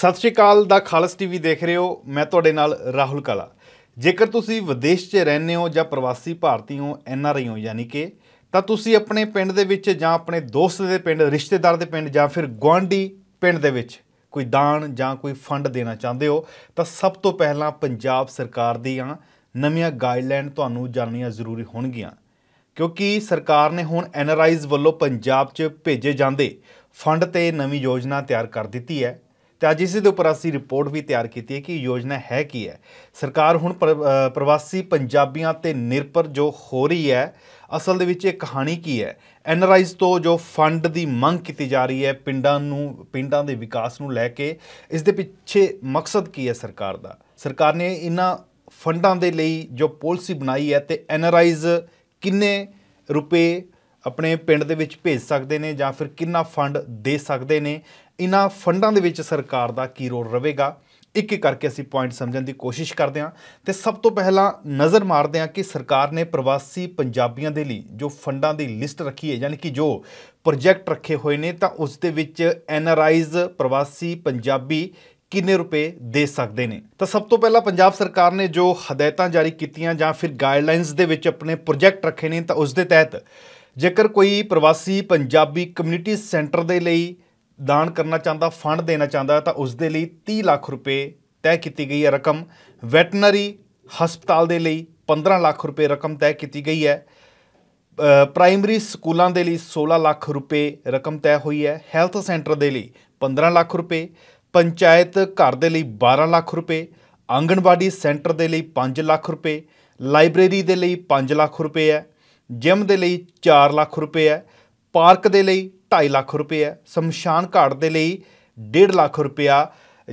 ਸਤਿ ਸ਼੍ਰੀ ਅਕਾਲ ਦਾ ਖਾਲਸ ਟੀਵੀ ਦੇਖ ਰਹੇ ਹੋ ਮੈਂ ਤੁਹਾਡੇ ਨਾਲ ਰਾਹੁਲ ਕਲਾ ਜੇਕਰ ਤੁਸੀਂ ਵਿਦੇਸ਼ 'ਚ ਰਹਿੰਦੇ ਹੋ ਜਾਂ ਪ੍ਰਵਾਸੀ ਭਾਰਤੀ ਹੋ ਐਨ ਆਰ ਆਈ ਹੋ ਯਾਨੀ ਕਿ ਤਾਂ ਤੁਸੀਂ ਆਪਣੇ ਪਿੰਡ ਦੇ ਵਿੱਚ ਜਾਂ ਆਪਣੇ ਦੋਸਤ ਦੇ ਪਿੰਡ ਰਿਸ਼ਤੇਦਾਰ ਦੇ ਪਿੰਡ ਜਾਂ ਫਿਰ ਗਵਾਂਢੀ ਪਿੰਡ ਦੇ ਵਿੱਚ ਕੋਈ ਦਾਨ ਜਾਂ ਕੋਈ ਫੰਡ ਦੇਣਾ ਚਾਹੁੰਦੇ ਹੋ ਤਾਂ ਸਭ ਤੋਂ ਪਹਿਲਾਂ ਪੰਜਾਬ ਸਰਕਾਰ ਦੀਆਂ ਨਵੀਆਂ ਗਾਈਡਲਾਈਨ ਤੁਹਾਨੂੰ ਜਾਣਨੀਆਂ ਜ਼ਰੂਰੀ ਹੋਣਗੀਆਂ ਕਿਉਂਕਿ ਸਰਕਾਰ ਨੇ ਹੁਣ ਐਨ ਆਰ ਆਈਜ਼ ਵੱਲੋਂ ਪੰਜਾਬ 'ਚ ਭੇਜੇ ਜਾਂਦੇ ਫੰਡ ਤੇ ਨਵੀਂ ਯੋਜਨਾ ਤਿਆਰ ਕਰ ਦਿੱਤੀ ਹੈ ਤੇ ਅੱਜ ਇਸੇ ਦੇ ਉੱਪਰ ਅਸੀਂ ਰਿਪੋਰਟ ਵੀ ਤਿਆਰ ਕੀਤੀ ਹੈ ਕਿ ਯੋਜਨਾ ਹੈ ਕੀ ਹੈ ਸਰਕਾਰ ਹੁਣ ਪ੍ਰਵਾਸੀ ਪੰਜਾਬੀਆਂ ਤੇ ਨਿਰਪਰ ਜੋ ਹੋ ਰਹੀ ਹੈ ਅਸਲ ਦੇ ਵਿੱਚ ਇਹ ਕਹਾਣੀ ਕੀ ਹੈ ਐਨਰਾਈਜ਼ ਤੋਂ ਜੋ ਫੰਡ ਦੀ ਮੰਗ ਕੀਤੀ ਜਾ ਰਹੀ ਹੈ ਪਿੰਡਾਂ ਨੂੰ ਪਿੰਡਾਂ ਦੇ ਵਿਕਾਸ ਨੂੰ ਲੈ ਕੇ ਇਸ ਦੇ ਪਿੱਛੇ ਮਕਸਦ ਕੀ ਹੈ ਸਰਕਾਰ ਦਾ ਸਰਕਾਰ ਨੇ ਇਹਨਾਂ ਫੰਡਾਂ ਦੇ ਲਈ ਜੋ ਪਾਲਿਸੀ ਬਣਾਈ ਹੈ ਤੇ ਐਨਰਾਈਜ਼ ਕਿੰਨੇ ਰੁਪਏ ਆਪਣੇ ਪਿੰਡ ਦੇ ਵਿੱਚ ਭੇਜ ਸਕਦੇ ਨੇ ਜਾਂ ਫਿਰ ਕਿੰਨਾ ਫੰਡ ਦੇ ਸਕਦੇ ਨੇ ਇਹਨਾਂ ਫੰਡਾਂ ਦੇ ਵਿੱਚ ਸਰਕਾਰ ਦਾ ਕੀ ਰੋਲ ਰਹੇਗਾ ਇੱਕ ਇੱਕ ਕਰਕੇ ਅਸੀਂ ਪੁਆਇੰਟ ਸਮਝਣ ਦੀ ਕੋਸ਼ਿਸ਼ ਕਰਦੇ ਹਾਂ ਤੇ ਸਭ ਤੋਂ ਪਹਿਲਾਂ ਨਜ਼ਰ ਮਾਰਦੇ ਹਾਂ ਕਿ ਸਰਕਾਰ ਨੇ ਪ੍ਰਵਾਸੀ ਪੰਜਾਬੀਆਂ ਦੇ ਲਈ ਜੋ ਫੰਡਾਂ ਦੀ ਲਿਸਟ ਰੱਖੀ ਹੈ ਯਾਨੀ ਕਿ ਜੋ ਪ੍ਰੋਜੈਕਟ ਰੱਖੇ ਹੋਏ ਨੇ ਤਾਂ ਉਸ ਦੇ ਵਿੱਚ ਐਨ ਆਰ ਆਈਜ਼ ਪ੍ਰਵਾਸੀ ਪੰਜਾਬੀ ਕਿੰਨੇ ਰੁਪਏ ਦੇ ਸਕਦੇ ਨੇ ਤਾਂ ਸਭ ਤੋਂ ਪਹਿਲਾਂ ਪੰਜਾਬ ਸਰਕਾਰ ਨੇ ਜੋ ਹਦਾਇਤਾਂ ਜਾਰੀ ਕੀਤੀਆਂ ਜਾਂ ਫਿਰ ਗਾਈਡਲਾਈਨਸ ਦੇ ਵਿੱਚ ਆਪਣੇ ਪ੍ਰੋਜੈਕਟ ਰੱਖੇ ਨੇ ਤਾਂ ਉਸ ਦੇ ਤਹਿਤ ਜੇਕਰ ਕੋਈ ਪ੍ਰਵਾਸੀ ਪੰਜਾਬੀ ਕਮਿਊਨਿਟੀ ਸੈਂਟਰ ਦੇ ਲਈ ਦਾਨ ਕਰਨਾ ਚਾਹੁੰਦਾ ਫੰਡ ਦੇਣਾ ਚਾਹੁੰਦਾ ਤਾਂ ਉਸ ਦੇ ਲਈ 30 ਲੱਖ ਰੁਪਏ ਤੈਅ ਕੀਤੀ ਗਈ ਹੈ ਰਕਮ ਵੈਟਨਰੀ ਹਸਪਤਾਲ ਦੇ ਲਈ 15 ਲੱਖ ਰੁਪਏ ਰਕਮ ਤੈਅ ਕੀਤੀ ਗਈ ਹੈ ਪ੍ਰਾਇਮਰੀ ਸਕੂਲਾਂ ਦੇ ਲਈ 16 ਲੱਖ ਰੁਪਏ ਰਕਮ ਤੈਅ ਹੋਈ ਹੈ ਹੈਲਥ ਸੈਂਟਰ ਦੇ ਲਈ 15 ਲੱਖ ਰੁਪਏ ਪੰਚਾਇਤ ਘਰ ਦੇ ਲਈ 12 ਲੱਖ ਰੁਪਏ ਆਂਗਣਵਾੜੀ ਸੈਂਟਰ ਦੇ ਲਈ 5 ਲੱਖ ਰੁਪਏ ਲਾਇਬ੍ਰੇਰੀ ਦੇ ਲਈ 5 ਲੱਖ ਰੁਪਏ ਹੈ ਜਿਮ ਦੇ ਲਈ 4 ਲੱਖ ਰੁਪਏ ਹੈ ਪਾਰਕ ਦੇ ਲਈ 2.5 ਲੱਖ ਰੁਪਏ ਹੈ ਸਮਸ਼ਾਨ ਘਾਟ ਦੇ ਲਈ 1.5 ਲੱਖ ਰੁਪਇਆ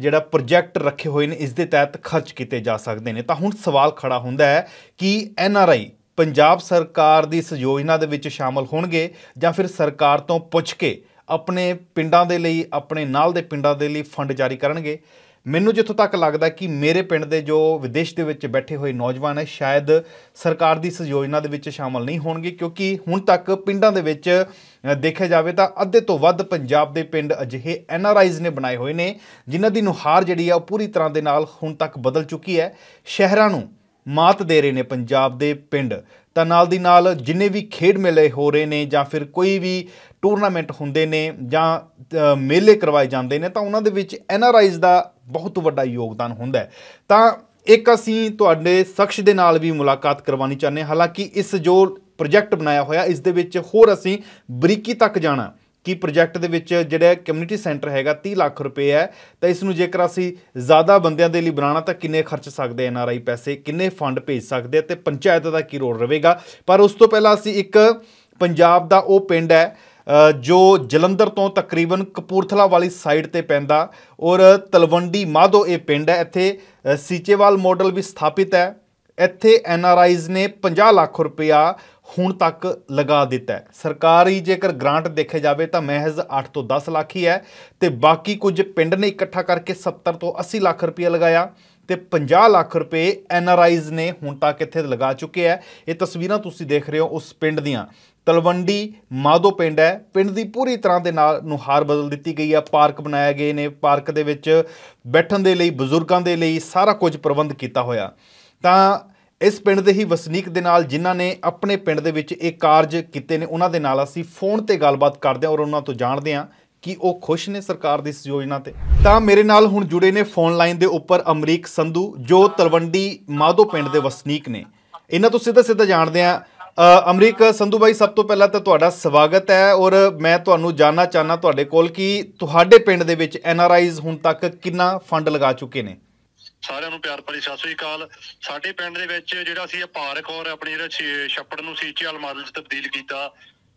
ਜਿਹੜਾ ਪ੍ਰੋਜੈਕਟ ਰੱਖੇ ਹੋਏ ਨੇ ਇਸ ਦੇ ਤਹਿਤ ਖਰਚ ਕੀਤੇ ਜਾ ਸਕਦੇ ਨੇ ਤਾਂ ਹੁਣ ਸਵਾਲ ਖੜਾ ਹੁੰਦਾ ਹੈ ਕਿ ਐਨ ਆਰ ਆਈ ਪੰਜਾਬ ਸਰਕਾਰ ਦੀ ਇਸ ਯੋਜਨਾ ਦੇ ਵਿੱਚ ਸ਼ਾਮਲ ਹੋਣਗੇ ਜਾਂ ਫਿਰ ਸਰਕਾਰ ਤੋਂ ਪੁੱਛ ਕੇ ਆਪਣੇ ਪਿੰਡਾਂ ਦੇ ਲਈ ਆਪਣੇ ਨਾਲ ਦੇ ਪਿੰਡਾਂ ਦੇ ਲਈ ਫੰਡ ਜਾਰੀ ਕਰਨਗੇ ਮੈਨੂੰ ਜਿੱਥੋਂ ਤੱਕ ਲੱਗਦਾ ਕਿ ਮੇਰੇ ਪਿੰਡ ਦੇ ਜੋ ਵਿਦੇਸ਼ ਦੇ ਵਿੱਚ ਬੈਠੇ ਹੋਏ ਨੌਜਵਾਨ ਹੈ ਸ਼ਾਇਦ ਸਰਕਾਰ ਦੀ ਇਸ ਯੋਜਨਾ ਦੇ ਵਿੱਚ ਸ਼ਾਮਲ ਨਹੀਂ ਹੋਣਗੇ ਕਿਉਂਕਿ ਹੁਣ ਤੱਕ ਪਿੰਡਾਂ ਦੇ ਵਿੱਚ ਦੇਖਿਆ ਜਾਵੇ ਤਾਂ ਅੱਧੇ ਤੋਂ ਵੱਧ ਪੰਜਾਬ ਦੇ ਪਿੰਡ ਅਜਿਹੇ ਐਨਆਰਆਈਜ਼ ਨੇ ਬਣਾਏ ਹੋਏ ਨੇ ਜਿਨ੍ਹਾਂ ਦੀ ਨੁਹਾਰ ਜਿਹੜੀ ਆ ਉਹ ਪੂਰੀ ਤਰ੍ਹਾਂ ਦੇ ਨਾਲ ਹੁਣ ਤੱਕ ਬਦਲ ਚੁੱਕੀ ਹੈ ਸ਼ਹਿਰਾਂ ਨੂੰ ਮਾਤ ਦੇ ਰਹੇ ਨੇ ਪੰਜਾਬ ਦੇ ਪਿੰਡ ਤਾਂ ਨਾਲ ਦੀ ਨਾਲ ਜਿੰਨੇ ਵੀ ਖੇਡ ਮੇਲੇ ਹੋ ਰਹੇ ਨੇ ਜਾਂ ਫਿਰ ਕੋਈ ਵੀ ਟੂਰਨਾਮੈਂਟ ਹੁੰਦੇ ਨੇ ਜਾਂ ਮੇਲੇ ਕਰਵਾਏ ਜਾਂਦੇ ਨੇ ਤਾਂ ਉਹਨਾਂ ਦੇ ਵਿੱਚ ਐਨਆਰਆਈਜ਼ ਦਾ ਬਹੁਤ ਵੱਡਾ ਯੋਗਦਾਨ ਹੁੰਦਾ ਹੈ ਤਾਂ ਇੱਕ ਅਸੀਂ ਤੁਹਾਡੇ ਸ਼ਖਸ ਦੇ ਨਾਲ ਵੀ ਮੁਲਾਕਾਤ ਕਰਵਾਉਣੀ ਚਾਹੁੰਦੇ ਹਾਲਾਂਕਿ ਇਸ ਜੋ ਪ੍ਰੋਜੈਕਟ ਬਣਾਇਆ ਹੋਇਆ ਇਸ ਦੇ ਵਿੱਚ ਹੋਰ ਅਸੀਂ ਬਰੀਕੀ ਤੱਕ ਜਾਣਾ ਕਿ ਪ੍ਰੋਜੈਕਟ ਦੇ ਵਿੱਚ ਜਿਹੜਾ ਕਮਿਊਨਿਟੀ ਸੈਂਟਰ ਹੈਗਾ 30 ਲੱਖ ਰੁਪਏ ਹੈ ਤਾਂ ਇਸ ਨੂੰ ਜੇਕਰ ਅਸੀਂ ਜ਼ਿਆਦਾ ਬੰਦਿਆਂ ਦੇ ਲਈ ਬਣਾਉਣਾ ਤਾਂ ਕਿੰਨੇ ਖਰਚ ਸਕਦੇ ਐਨ ਆਰ ਆਈ ਪੈਸੇ ਕਿੰਨੇ ਫੰਡ ਭੇਜ ਸਕਦੇ ਤੇ ਪੰਚਾਇਤ ਦਾ ਕੀ ਰੋਲ ਰਹੇਗਾ ਪਰ ਉਸ ਤੋਂ ਪਹਿਲਾਂ ਅਸੀਂ ਇੱਕ ਪੰਜਾਬ ਦਾ ਉਹ ਪਿੰਡ ਹੈ ਜੋ ਜਲੰਧਰ ਤੋਂ ਤਕਰੀਬਨ ਕਪੂਰਥਲਾ ਵਾਲੀ ਸਾਈਡ ਤੇ ਪੈਂਦਾ ਔਰ ਤਲਵੰਡੀ ਮਾਧੋ ਇਹ ਪਿੰਡ ਹੈ ਇੱਥੇ ਸੀਚੇਵਾਲ ਮਾਡਲ ਵੀ ਸਥਾਪਿਤ ਹੈ ਇੱਥੇ ਐਨ ਆਰ ਆਈਜ਼ ਨੇ 50 ਲੱਖ ਰੁਪਇਆ ਹੁਣ ਤੱਕ ਲਗਾ ਦਿੱਤਾ ਸਰਕਾਰੀ ਜੇਕਰ ਗ੍ਰਾਂਟ ਦੇਖੇ ਜਾਵੇ ਤਾਂ ਮਹਿਜ਼ 8 ਤੋਂ 10 ਲੱਖ ਹੀ ਹੈ ਤੇ ਬਾਕੀ ਕੁਝ ਪਿੰਡ ਨੇ ਇਕੱਠਾ ਕਰਕੇ 70 ਤੋਂ 80 ਲੱਖ ਰੁਪਇਆ ਲਗਾਇਆ ਤੇ 50 ਲੱਖ ਰੁਪਏ ਐਨ ਆਰ ਆਈਜ਼ ਨੇ ਹੁਣ ਤੱਕ ਇੱਥੇ ਲਗਾ ਚੁੱਕੇ ਆ ਇਹ ਤਸਵੀਰਾਂ ਤੁਸੀਂ ਦੇਖ ਰਹੇ ਹੋ ਉਸ ਪਿੰਡ ਦੀਆਂ ਤਲਵੰਡੀ ਮਾਦੋ ਪਿੰਡ ਹੈ ਪਿੰਡ ਦੀ ਪੂਰੀ ਤਰ੍ਹਾਂ ਦੇ ਨਾਲ ਨੁਹਾਰ ਬਦਲ ਦਿੱਤੀ ਗਈ ਹੈ ਪਾਰਕ ਬਣਾਇਆ ਗਏ ਨੇ ਪਾਰਕ ਦੇ ਵਿੱਚ ਬੈਠਣ ਦੇ ਲਈ ਬਜ਼ੁਰਗਾਂ ਦੇ ਲਈ ਸਾਰਾ ਕੁਝ ਪ੍ਰਬੰਧ ਕੀਤਾ ਹੋਇਆ ਤਾਂ ਇਸ ਪਿੰਡ ਦੇ ਹੀ ਵਸਨੀਕ ਦੇ ਨਾਲ ਜਿਨ੍ਹਾਂ ਨੇ ਆਪਣੇ ਪਿੰਡ ਦੇ ਵਿੱਚ ਇਹ ਕਾਰਜ ਕੀਤੇ ਨੇ ਉਹਨਾਂ ਦੇ ਨਾਲ ਅਸੀਂ ਫੋਨ ਤੇ ਗੱਲਬਾਤ ਕਰਦੇ ਹਾਂ ਔਰ ਉਹਨਾਂ ਤੋਂ ਜਾਣਦੇ ਹਾਂ ਕਿ ਉਹ ਖੁਸ਼ ਨੇ ਸਰਕਾਰ ਦੀ ਇਸ ਯੋਜਨਾ ਤੇ ਤਾਂ ਮੇਰੇ ਨਾਲ ਹੁਣ ਜੁੜੇ ਨੇ ਫੋਨ ਲਾਈਨ ਦੇ ਉੱਪਰ ਅਮਰੀਕ ਸੰਧੂ ਜੋ ਤਲਵੰਡੀ ਮਾਧੋ ਪਿੰਡ ਦੇ ਵਸਨੀਕ ਨੇ ਇਹਨਾਂ ਤੋਂ ਸਿੱਧਾ ਸਿੱਧਾ ਜਾਣਦੇ ਆ ਅਮਰੀਕ ਸੰਧੂ ਬਾਈ ਸਭ ਤੋਂ ਪਹਿਲਾਂ ਤਾਂ ਤੁਹਾਡਾ ਸਵਾਗਤ ਹੈ ਔਰ ਮੈਂ ਤੁਹਾਨੂੰ ਜਾਨਣਾ ਚਾਹਨਾ ਤੁਹਾਡੇ ਕੋਲ ਕਿ ਤੁਹਾਡੇ ਪਿੰਡ ਦੇ ਵਿੱਚ ਐਨ ਆਰ ਆਈਜ਼ ਹੁਣ ਤੱਕ ਕਿੰਨਾ ਫੰਡ ਲਗਾ ਚੁੱਕੇ ਨੇ ਸਾਰਿਆਂ ਨੂੰ ਪਿਆਰ ਭਰੀ ਸਤਿ ਸ੍ਰੀ ਅਕਾਲ ਸਾਡੇ ਪਿੰਡ ਦੇ ਵਿੱਚ ਜਿਹੜਾ ਸੀ ਪਾਰਕ ਔਰ ਆਪਣੀ ਜਿਹੜਾ ਛੱਪੜ ਨੂੰ ਸੀਚੇ ਮਾਡਲ ਚ ਤਬਦੀਲ ਕੀਤਾ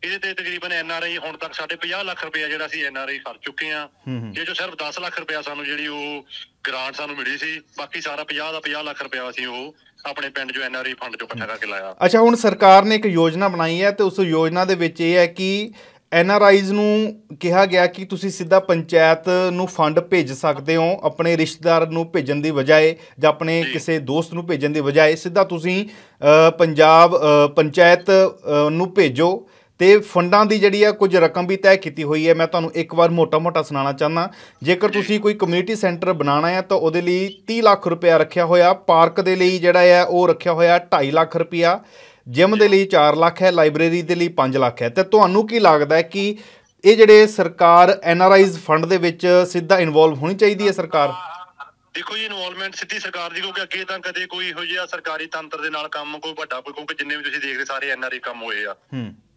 ਇਹਦੇ ਤੇ ਤਕਰੀਬਨ ਐਨ ਆਰ ਆਈ ਹੁਣ ਤੱਕ ਸਾਡੇ 50 ਲੱਖ ਰੁਪਏ ਜਿਹੜਾ ਸੀ ਐਨ ਆਰ ਆਈ ਖਰਚ ਚੁੱਕੇ ਆ ਜੇ ਜੋ ਸਿਰਫ 10 ਲੱਖ ਰੁਪਏ ਸਾਨੂੰ ਜਿਹੜੀ ਉਹ ਗ੍ਰਾਂਟ ਸਾਨੂੰ ਮਿਲੀ ਸੀ ਬਾਕੀ ਸਾਰਾ 50 ਦਾ 50 ਲੱਖ ਰੁਪਏ ਸੀ ਉਹ ਆਪਣੇ ਪਿੰਡ ਜੋ ਐਨਆਰਆਈ ਫੰਡ ਚੋਂ ਇਕੱਠਾ ਕਰਕੇ ਲਾਇਆ ਅੱਛਾ ਹੁਣ ਸਰਕਾਰ ਨੇ ਇੱਕ ਯੋਜਨਾ ਬਣਾਈ ਹੈ ਤੇ ਉਸ ਯੋਜਨਾ ਦੇ ਵਿੱਚ ਇਹ ਹੈ ਕਿ ਐਨਆਰਆਈਜ਼ ਨੂੰ ਕਿਹਾ ਗਿਆ ਕਿ ਤੁਸੀਂ ਸਿੱਧਾ ਪੰਚਾਇਤ ਨੂੰ ਫੰਡ ਭੇਜ ਸਕਦੇ ਹੋ ਆਪਣੇ ਰਿਸ਼ਤੇਦਾਰ ਨੂੰ ਭੇਜਣ ਦੀ ਬਜਾਏ ਜਾਂ ਆਪਣੇ ਕਿਸੇ ਦੋਸਤ ਨੂੰ ਭੇਜਣ ਦੀ ਬਜਾਏ ਸਿੱਧਾ ਤੁਸੀਂ ਪੰਜਾਬ ਪੰਚਾਇਤ ਨੂੰ ਭੇਜੋ ਤੇ ਫੰਡਾਂ ਦੀ ਜਿਹੜੀ ਆ ਕੁਝ ਰਕਮ ਵੀ ਤੈਅ ਕੀਤੀ ਹੋਈ ਹੈ ਮੈਂ ਤੁਹਾਨੂੰ ਇੱਕ ਵਾਰ ਮੋਟਾ-ਮੋਟਾ ਸੁਣਾਉਣਾ ਚਾਹਨਾ ਜੇਕਰ ਤੁਸੀਂ ਕੋਈ ਕਮਿਊਨਿਟੀ ਸੈਂਟਰ ਬਣਾਉਣਾ ਹੈ ਤਾਂ ਉਹਦੇ ਲਈ 30 ਲੱਖ ਰੁਪਇਆ ਰੱਖਿਆ ਹੋਇਆ ਪਾਰਕ ਦੇ ਲਈ ਜਿਹੜਾ ਆ ਉਹ ਰੱਖਿਆ ਹੋਇਆ 2.5 ਲੱਖ ਰੁਪਇਆ ਜਿਮ ਦੇ ਲਈ 4 ਲੱਖ ਹੈ ਲਾਇਬ੍ਰੇਰੀ ਦੇ ਲਈ 5 ਲੱਖ ਹੈ ਤੇ ਤੁਹਾਨੂੰ ਕੀ ਲੱਗਦਾ ਹੈ ਕਿ ਇਹ ਜਿਹੜੇ ਸਰਕਾਰ ਐਨਆਰਆਈਜ਼ ਫੰਡ ਦੇ ਵਿੱਚ ਸਿੱਧਾ ਇਨਵੋਲਵ ਹੋਣੀ ਚਾਹੀਦੀ ਹੈ ਸਰਕਾਰ ਦੇਖੋ ਜੀ ਇਨਵੋਲਵਮੈਂਟ ਸਿੱਧੀ ਸਰਕਾਰ ਦੀ ਕਿਉਂਕਿ ਅੱਗੇ ਤਾਂ ਕਦੇ ਕੋਈ ਇਹੋ ਜਿਹਾ ਸਰਕਾਰੀ ਤੰਤਰ ਦੇ ਨਾਲ ਕੰਮ ਕੋਈ ਵੱਡਾ ਕੋਈ ਕਿਉਂਕਿ ਜਿੰਨੇ ਵੀ ਤੁਸੀਂ ਦੇਖ ਰਹੇ ਸਾਰੇ ਐਨਆਰਆਈ ਕੰਮ ਹੋਏ ਆ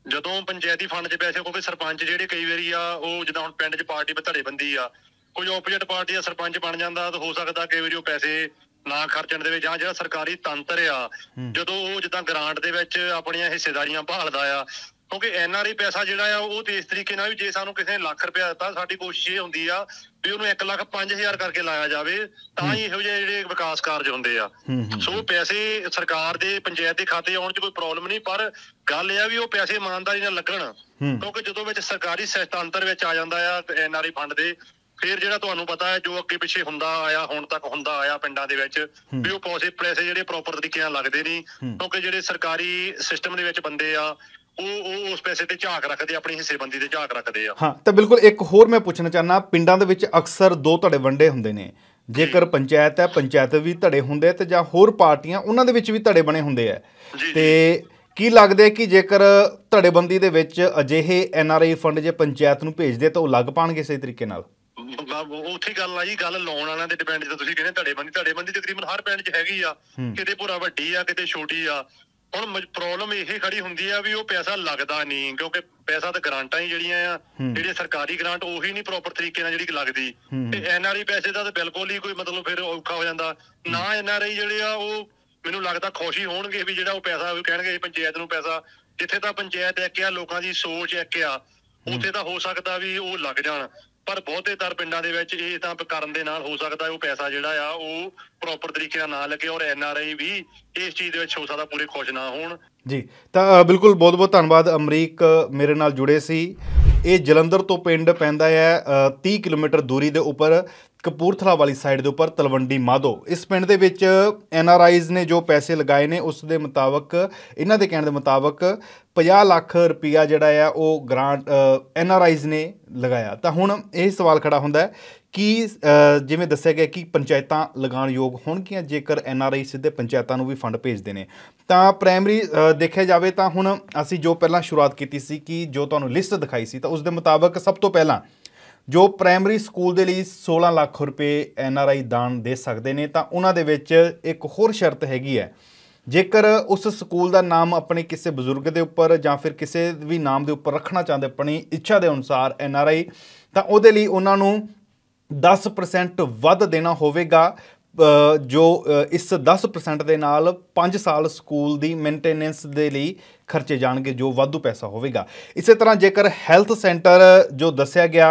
ਜਦੋਂ ਪੰਚਾਇਤੀ ਫੰਡ 'ਚ ਪੈਸੇ ਹੋਵੇ ਸਰਪੰਚ ਜਿਹੜੇ ਕਈ ਵਾਰੀ ਆ ਉਹ ਜਿੱਦਾਂ ਹੁਣ ਪਿੰਡ 'ਚ ਪਾਰਟੀ ਬੰਦੀ ਆ ਕੋਈ ਆਪੋਜੀਟ ਪਾਰਟੀ ਦਾ ਸਰਪੰਚ ਬਣ ਜਾਂਦਾ ਤਾਂ ਹੋ ਸਕਦਾ ਕਈ ਵਾਰੀ ਉਹ ਪੈਸੇ ਨਾ ਖਰਚਣ ਦੇ ਵਿੱਚ ਜਾਂ ਜਿਹੜਾ ਸਰਕਾਰੀ ਤੰਤਰ ਆ ਜਦੋਂ ਉਹ ਜਿੱਦਾਂ ਗ੍ਰਾਂਟ ਦੇ ਵਿੱਚ ਆਪਣੀਆਂ ਹਿੱਸੇਦਾਰੀਆਂ ਭਾਲਦਾ ਆ ਕਿਉਂਕਿ ਐਨਆਰਆਈ ਪੈਸਾ ਜਿਹੜਾ ਆ ਉਹ ਤੇ ਇਸ ਤਰੀਕੇ ਨਾਲ ਵੀ ਜੇ ਸਾਨੂੰ ਕਿਸੇ ਨੇ ਲੱਖ ਰੁਪਇਆ ਦਿੱਤਾ ਸਾਡੀ ਕੋਸ਼ਿਸ਼ ਇਹ ਹੁੰਦੀ ਆ ਵੀ ਉਹਨੂੰ 1 ਲੱਖ 5000 ਕਰਕੇ ਲਾਇਆ ਜਾਵੇ ਤਾਂ ਹੀ ਇਹੋ ਜਿਹੇ ਜਿਹੜੇ ਵਿਕਾਸ ਕਾਰਜ ਹੁੰਦੇ ਆ ਸੋ ਪੈਸੇ ਸਰਕਾਰ ਦੇ ਪੰਚਾਇਤ ਦੇ ਖਾਤੇ ਆਉਣ 'ਚ ਕੋਈ ਪ੍ਰੋਬਲਮ ਨਹੀਂ ਪਰ ਗੱਲ ਇਹ ਆ ਵੀ ਉਹ ਪੈਸੇ ਇਮਾਨਦਾਰੀ ਨਾਲ ਲੱਗਣ ਕਿਉਂਕਿ ਜਦੋਂ ਵਿੱਚ ਸਰਕਾਰੀ ਸਹਿਤੰਤਰ ਵਿੱਚ ਆ ਜਾਂਦਾ ਆ ਐਨਆਰਆਈ ਫੰਡ ਦੇ ਫਿਰ ਜਿਹੜਾ ਤੁਹਾਨੂੰ ਪਤਾ ਹੈ ਜੋ ਅੱਗੇ ਪਿੱਛੇ ਹੁੰਦਾ ਆਇਆ ਹੁਣ ਤੱਕ ਹੁੰਦਾ ਆਇਆ ਪਿੰਡਾਂ ਦੇ ਵਿੱਚ ਵੀ ਉਹ ਪੌਸੇ ਪੈਸੇ ਜਿਹੜੇ ਪ੍ਰੋਪਰ ਤਰੀਕੇ ਨਾਲ ਲੱਗਦੇ ਨਹੀਂ ਕਿਉਂਕਿ ਜਿਹੜੇ ਸਰਕਾਰੀ ਸਿਸਟਮ ਦੇ ਵਿੱਚ ਬੰਦੇ ਆ ਉਹ ਉਹ ਉਸ ਪੈਸੇ ਤੇ ਝਾਕ ਰੱਖਦੇ ਆਪਣੀ ਹਿੱਸੇਬੰਦੀ ਤੇ ਝਾਕ ਰੱਖਦੇ ਆ ਹਾਂ ਤਾਂ ਬਿਲਕੁਲ ਇੱਕ ਹੋਰ ਮੈਂ ਪੁੱਛਣਾ ਚਾਹਨਾ ਪਿੰਡਾਂ ਦੇ ਵਿੱਚ ਅਕਸਰ ਦੋ ਧੜੇ ਵੰਡੇ ਹੁੰਦੇ ਨੇ ਜੇਕਰ ਪੰਚਾਇਤ ਹੈ ਪੰਚਾਇਤ ਵੀ ਧੜੇ ਹੁੰਦੇ ਤੇ ਜਾਂ ਹੋਰ ਪਾਰਟੀਆਂ ਉਹਨਾਂ ਦੇ ਵਿੱਚ ਵੀ ਧੜੇ ਬਣੇ ਹੁੰਦੇ ਆ ਤੇ ਕੀ ਲੱਗਦਾ ਕਿ ਜੇਕਰ ਧੜੇਬੰਦੀ ਦੇ ਵਿੱਚ ਅਜਿਹੇ ਐਨ ਆਰ ਆਈ ਫੰਡ ਜੇ ਪੰਚਾਇਤ ਨੂੰ ਭੇਜਦੇ ਤਾਂ ਉਹ ਲੱਗ ਪਾਣਗੇ ਸਹੀ ਤਰੀਕੇ ਨਾਲ ਉੱਥੇ ਗੱਲ ਆ ਜੀ ਗੱਲ ਲਾਉਣ ਵਾਲਿਆਂ ਦੇ ਡਿਪੈਂਡ ਜੇ ਤੁਸੀਂ ਕਹਿੰਦੇ ਧੜੇਬੰਦੀ ਧੜੇਬੰਦੀ ਤਕਰੀਬਨ ਹਰ ਪਿੰਡ 'ਚ ਹੈਗੀ ਆ ਕਿਤੇ ਪੂਰਾ ਵੱਡੀ ਆ ਕਿਤੇ ਛੋਟੀ ਆ ਹੁਣ ਪ੍ਰੋਬਲਮ ਇਹ ਖੜੀ ਹੁੰਦੀ ਆ ਵੀ ਉਹ ਪੈਸਾ ਲੱਗਦਾ ਨਹੀਂ ਕਿਉਂਕਿ ਪੈਸਾ ਤਾਂ ਗਰੰਟਾਂ ਹੀ ਜਿਹੜੀਆਂ ਆ ਜਿਹੜੇ ਸਰਕਾਰੀ ਗ੍ਰਾਂਟ ਉਹੀ ਨਹੀਂ ਪ੍ਰੋਪਰ ਤਰੀਕੇ ਨਾਲ ਜਿਹੜੀ ਲੱਗਦੀ ਤੇ ਐਨਆਰਆਈ ਪੈਸੇ ਦਾ ਤਾਂ ਬਿਲਕੁਲ ਹੀ ਕੋਈ ਮਤਲਬ ਫਿਰ ਔਖਾ ਹੋ ਜਾਂਦਾ ਨਾ ਐਨਆਰਆਈ ਜਿਹੜੇ ਆ ਉਹ ਮੈਨੂੰ ਲੱਗਦਾ ਖੁਸ਼ੀ ਹੋਣਗੇ ਵੀ ਜਿਹੜਾ ਉਹ ਪੈਸਾ ਉਹ ਕਹਿਣਗੇ ਪੰਚਾਇਤ ਨੂੰ ਪੈਸਾ ਜਿੱਥੇ ਤਾਂ ਪੰਚਾਇਤ ਇੱਕ ਆ ਲੋਕਾਂ ਦੀ ਸੋਚ ਇੱਕ ਆ ਉੱਥੇ ਤਾਂ ਹੋ ਸਕਦਾ ਵੀ ਉਹ ਲੱਗ ਜਾਣ ਪਰ ਬਹੁਤੇ ਤਰ ਪਿੰਡਾਂ ਦੇ ਵਿੱਚ ਇਹ ਤਾਂ ਕਰਨ ਦੇ ਨਾਲ ਹੋ ਸਕਦਾ ਉਹ ਪੈਸਾ ਜਿਹੜਾ ਆ ਉਹ ਪ੍ਰੋਪਰ ਤਰੀਕੇ ਨਾਲ ਨਾ ਲੱਗੇ ਔਰ ਐਨ ਆਰ ਆਈ ਵੀ ਇਸ ਚੀਜ਼ ਦੇ ਵਿੱਚ ਹੋ ਸਕਦਾ ਪੂਰੇ ਖੁਸ਼ ਨਾ ਹੋਣ ਜੀ ਤਾਂ ਬਿਲਕੁਲ ਬਹੁਤ ਬਹੁਤ ਧੰਨਵਾਦ ਅਮਰੀਕ ਮੇਰੇ ਨਾਲ ਜੁੜੇ ਸੀ ਇਹ ਜਲੰਧਰ ਤੋਂ ਪਿੰਡ ਪੈਂਦਾ ਹੈ 30 ਕਿਲੋਮੀਟਰ ਦੂਰੀ ਦੇ ਉੱਪਰ ਕਪੂਰਥਲਾ ਵਾਲੀ ਸਾਈਡ ਦੇ ਉੱਪਰ ਤਲਵੰਡੀ ਮਾਧੋ ਇਸ ਪਿੰਡ ਦੇ ਵਿੱਚ ਐਨ ਆਰ ਆਈਜ਼ ਨੇ ਜੋ ਪੈਸੇ ਲਗਾਏ ਨੇ ਉਸ ਦੇ ਮੁਤਾਬਕ ਇਹਨਾਂ ਦੇ ਕਹਿਣ ਦੇ ਮੁਤਾਬਕ 50 ਲੱਖ ਰੁਪਇਆ ਜਿਹੜਾ ਆ ਉਹ ਗ੍ਰਾਂਟ ਐਨ ਆਰ ਆਈਜ਼ ਨੇ ਲਗਾਇਆ ਤਾਂ ਹੁਣ ਇਹ ਸਵਾਲ ਖੜਾ ਹੁੰਦਾ ਹੈ ਕਿ ਜਿਵੇਂ ਦੱਸਿਆ ਗਿਆ ਕਿ ਪੰਚਾਇਤਾਂ ਲਗਾਉਣ ਯੋਗ ਹੋਣਗੀਆਂ ਜੇਕਰ ਐਨ ਆਰ ਆਈ ਸਿੱਧੇ ਪੰਚਾਇਤਾਂ ਨੂੰ ਵੀ ਫੰਡ ਭੇਜਦੇ ਨੇ ਤਾਂ ਪ੍ਰਾਇਮਰੀ ਦੇਖਿਆ ਜਾਵੇ ਤਾਂ ਹੁਣ ਅਸੀਂ ਜੋ ਪਹਿਲਾਂ ਸ਼ੁਰੂਆਤ ਕੀਤੀ ਸੀ ਕਿ ਜੋ ਤੁਹਾਨੂੰ ਲਿਸਟ ਦਿਖਾਈ ਸੀ ਤਾਂ ਉਸ ਦੇ ਮੁਤਾਬਕ ਸਭ ਤੋਂ ਪਹਿਲਾਂ ਜੋ ਪ੍ਰਾਇਮਰੀ ਸਕੂਲ ਦੇ ਲਈ 16 ਲੱਖ ਰੁਪਏ ਐਨ ਆਰ ਆਈ ਦਾਨ ਦੇ ਸਕਦੇ ਨੇ ਤਾਂ ਉਹਨਾਂ ਦੇ ਵਿੱਚ ਇੱਕ ਹੋਰ ਸ਼ਰਤ ਹੈਗੀ ਹੈ ਜੇਕਰ ਉਸ ਸਕੂਲ ਦਾ ਨਾਮ ਆਪਣੇ ਕਿਸੇ ਬਜ਼ੁਰਗ ਦੇ ਉੱਪਰ ਜਾਂ ਫਿਰ ਕਿਸੇ ਵੀ ਨਾਮ ਦੇ ਉੱਪਰ ਰੱਖਣਾ ਚਾਹੁੰਦੇ ਆਪਣੀ ਇੱਛਾ ਦੇ ਅਨੁਸਾਰ ਐਨ ਆਰ ਆਈ ਤਾਂ ਉਹਦੇ ਲਈ ਉਹਨਾਂ ਨੂੰ 10% ਵੱਧ ਦੇਣਾ ਹੋਵੇਗਾ ਜੋ ਇਸ 10% ਦੇ ਨਾਲ 5 ਸਾਲ ਸਕੂਲ ਦੀ ਮੇਨਟੇਨੈਂਸ ਦੇ ਲਈ ਖਰਚੇ ਜਾਣਗੇ ਜੋ ਵਾਧੂ ਪੈਸਾ ਹੋਵੇਗਾ ਇਸੇ ਤਰ੍ਹਾਂ ਜੇਕਰ ਹੈਲਥ ਸੈਂਟਰ ਜੋ ਦੱਸਿਆ ਗਿਆ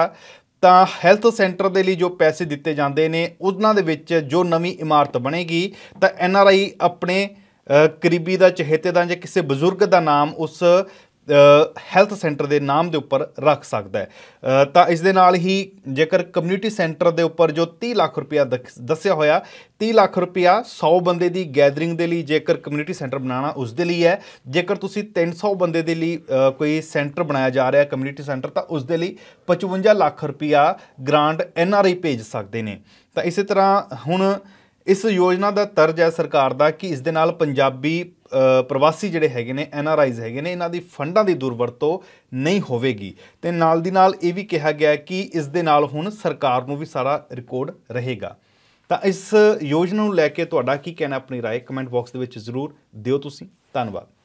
ਤਾਂ ਹੈਲਥ ਸੈਂਟਰ ਦੇ ਲਈ ਜੋ ਪੈਸੇ ਦਿੱਤੇ ਜਾਂਦੇ ਨੇ ਉਹਨਾਂ ਦੇ ਵਿੱਚ ਜੋ ਨਵੀਂ ਇਮਾਰਤ ਬਣੇਗੀ ਤਾਂ ਐਨ ਆਰ ਆਈ ਆਪਣੇ ਕਰੀਬੀ ਦਾ ਚਹੇਤੇ ਦਾ ਜਾਂ ਕਿਸੇ ਬਜ਼ੁਰਗ ਦਾ ਨਾਮ ਉਸ ਹੈਲਥ ਸੈਂਟਰ ਦੇ ਨਾਮ ਦੇ ਉੱਪਰ ਰੱਖ ਸਕਦਾ ਹੈ ਤਾਂ ਇਸ ਦੇ ਨਾਲ ਹੀ ਜੇਕਰ ਕਮਿਊਨਿਟੀ ਸੈਂਟਰ ਦੇ ਉੱਪਰ ਜੋ 30 ਲੱਖ ਰੁਪਇਆ ਦੱਸਿਆ ਹੋਇਆ 30 ਲੱਖ ਰੁਪਇਆ 100 ਬੰਦੇ ਦੀ ਗੈਦਰਿੰਗ ਦੇ ਲਈ ਜੇਕਰ ਕਮਿਊਨਿਟੀ ਸੈਂਟਰ ਬਣਾਉਣਾ ਉਸ ਦੇ ਲਈ ਹੈ ਜੇਕਰ ਤੁਸੀਂ 300 ਬੰਦੇ ਦੇ ਲਈ ਕੋਈ ਸੈਂਟਰ ਬਣਾਇਆ ਜਾ ਰਿਹਾ ਕਮਿਊਨਿਟੀ ਸੈਂਟਰ ਤਾਂ ਉਸ ਦੇ ਲਈ 55 ਲੱਖ ਰੁਪਇਆ ਗ੍ਰਾਂਟ ਐਨ ਆਰ ਆਈ ਭੇਜ ਸਕਦੇ ਨੇ ਤਾਂ ਇਸੇ ਤਰ੍ਹਾਂ ਹੁਣ ਇਸ ਯੋਜਨਾ ਦਾ ਤਰਜ ਹੈ ਸਰਕਾਰ ਦਾ ਕਿ ਇਸ ਦੇ ਨਾਲ ਪੰਜਾਬੀ ਪ੍ਰਵਾਸੀ ਜਿਹੜੇ ਹੈਗੇ ਨੇ ਐਨ ਆਰ ਆਈਜ਼ ਹੈਗੇ ਨੇ ਇਹਨਾਂ ਦੀ ਫੰਡਾਂ ਦੀ ਦੁਰਵਰਤੋਂ ਨਹੀਂ ਹੋਵੇਗੀ ਤੇ ਨਾਲ ਦੀ ਨਾਲ ਇਹ ਵੀ ਕਿਹਾ ਗਿਆ ਕਿ ਇਸ ਦੇ ਨਾਲ ਹੁਣ ਸਰਕਾਰ ਨੂੰ ਵੀ ਸਾਰਾ ਰਿਕਾਰਡ ਰਹੇਗਾ ਤਾਂ ਇਸ ਯੋਜਨਾ ਨੂੰ ਲੈ ਕੇ ਤੁਹਾਡਾ ਕੀ ਕਹਿਣਾ ਆਪਣੀ رائے ਕਮੈਂਟ ਬਾਕਸ ਦੇ ਵਿੱਚ ਜ਼ਰੂਰ ਦਿਓ ਤੁਸੀਂ ਧੰਨਵਾਦ